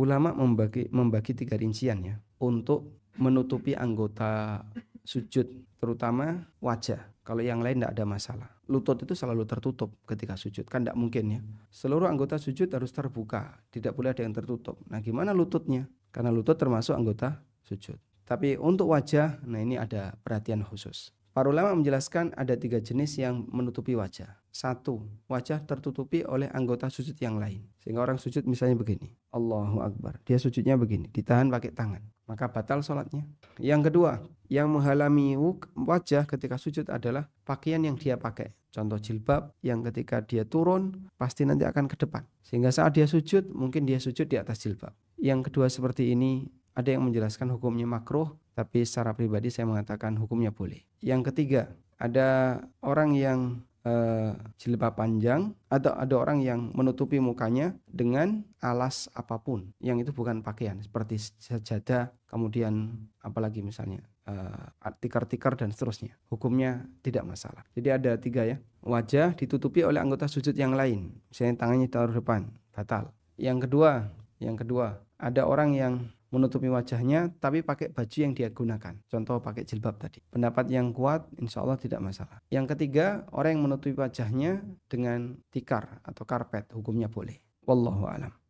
ulama membagi membagi tiga rincian ya untuk menutupi anggota sujud terutama wajah kalau yang lain tidak ada masalah lutut itu selalu tertutup ketika sujud kan tidak mungkin ya seluruh anggota sujud harus terbuka tidak boleh ada yang tertutup nah gimana lututnya karena lutut termasuk anggota sujud tapi untuk wajah nah ini ada perhatian khusus Para ulama menjelaskan ada tiga jenis yang menutupi wajah. Satu, wajah tertutupi oleh anggota sujud yang lain. Sehingga orang sujud misalnya begini. Allahu Akbar. Dia sujudnya begini, ditahan pakai tangan. Maka batal sholatnya. Yang kedua, yang menghalami wajah ketika sujud adalah pakaian yang dia pakai. Contoh jilbab yang ketika dia turun pasti nanti akan ke depan. Sehingga saat dia sujud, mungkin dia sujud di atas jilbab. Yang kedua seperti ini, ada yang menjelaskan hukumnya makruh tapi secara pribadi saya mengatakan hukumnya boleh. Yang ketiga, ada orang yang uh, panjang atau ada orang yang menutupi mukanya dengan alas apapun yang itu bukan pakaian seperti sajadah kemudian apalagi misalnya eh, tikar-tikar dan seterusnya hukumnya tidak masalah jadi ada tiga ya wajah ditutupi oleh anggota sujud yang lain misalnya tangannya taruh depan batal yang kedua yang kedua ada orang yang menutupi wajahnya tapi pakai baju yang dia gunakan. Contoh pakai jilbab tadi. Pendapat yang kuat insya Allah tidak masalah. Yang ketiga, orang yang menutupi wajahnya dengan tikar atau karpet hukumnya boleh. Wallahu alam.